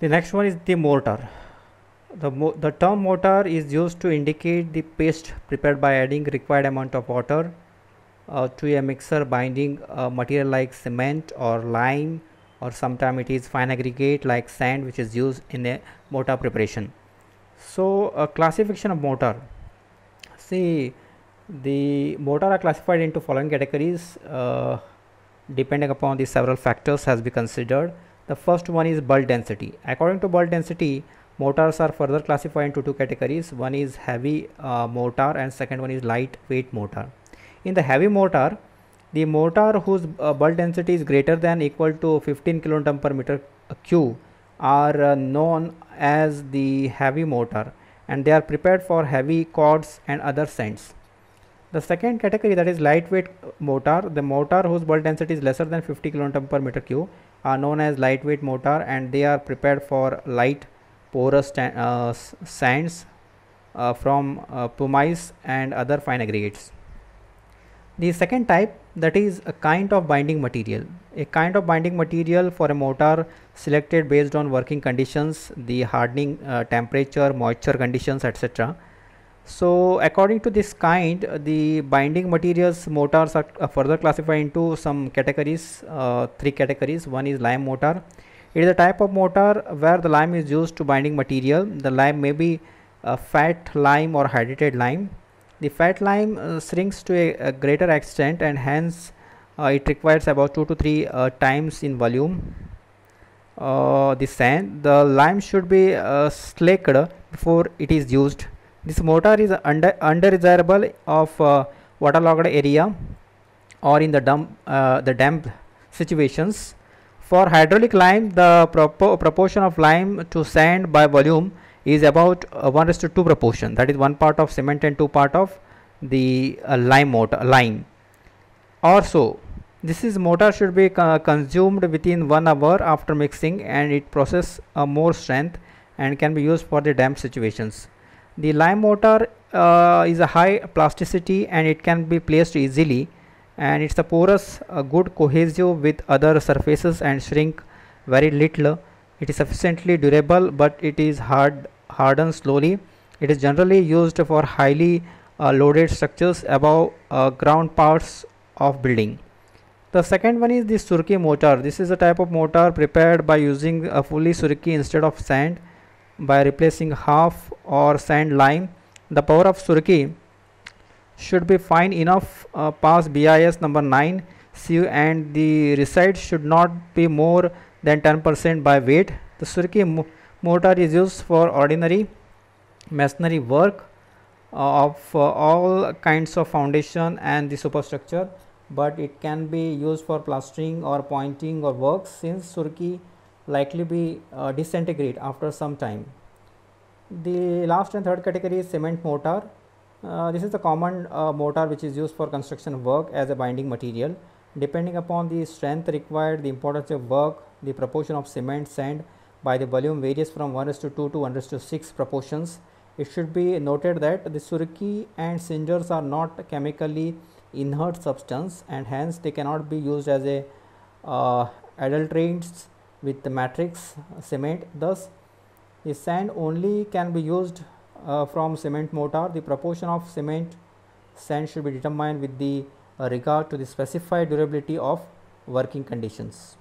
the next one is the mortar the, mo the term mortar is used to indicate the paste prepared by adding required amount of water uh, to a mixer binding uh, material like cement or lime or sometimes it is fine aggregate like sand which is used in a mortar preparation so classification of mortar see the mortar are classified into following categories uh, depending upon the several factors has been considered the first one is bulk density. According to bulk density, mortars are further classified into two categories. One is heavy uh, mortar and second one is light weight mortar. In the heavy mortar, the mortar whose uh, bulk density is greater than equal to 15 kN per meter cube are uh, known as the heavy mortar and they are prepared for heavy cords and other sands. The second category that is lightweight mortar, the mortar whose bulk density is lesser than 50 kN per meter cube are known as lightweight mortar and they are prepared for light porous uh, sands uh, from uh, pumice and other fine aggregates. The second type that is a kind of binding material. A kind of binding material for a mortar selected based on working conditions, the hardening uh, temperature, moisture conditions etc. So according to this kind, the binding materials mortars are uh, further classified into some categories, uh, three categories. One is lime mortar. It is a type of mortar where the lime is used to binding material. The lime may be uh, fat lime or hydrated lime. The fat lime uh, shrinks to a, a, greater extent and hence uh, it requires about 2 to 3 uh, times in volume the sand. The lime should be slaked before it is used this motor is under undesirable of uh, waterlogged area or in the dump uh, the damp situations. For hydraulic lime, the propo proportion of lime to sand by volume is about uh, 1 to 2 proportion. That is one part of cement and two part of the uh, lime motor lime. Also, this is motor should be uh, consumed within one hour after mixing and it process uh, more strength and can be used for the damp situations. The lime mortar uh, is a high plasticity and it can be placed easily and it's a porous uh, good cohesive with other surfaces and shrink very little it is sufficiently durable but it is hard hardened slowly it is generally used for highly uh, loaded structures above uh, ground parts of building the second one is the surki mortar this is a type of mortar prepared by using a fully surki instead of sand by replacing half or sand lime, the power of Surki should be fine enough uh, pass BIS number 9 CU and the recite should not be more than 10% by weight. The Surki mo is used for ordinary masonry work uh, of uh, all kinds of foundation and the superstructure but it can be used for plastering or pointing or works since Surki likely be uh, disintegrate after some time. The last and third category is cement mortar. Uh, this is the common uh, mortar which is used for construction work as a binding material. Depending upon the strength required, the importance of work, the proportion of cement, sand by the volume varies from 1 to 2 to 1 to 6 proportions. It should be noted that the suriki and cinders are not chemically inert substance and hence they cannot be used as a uh, adulterants with the matrix uh, cement thus the sand only can be used uh, from cement mortar the proportion of cement sand should be determined with the uh, regard to the specified durability of working conditions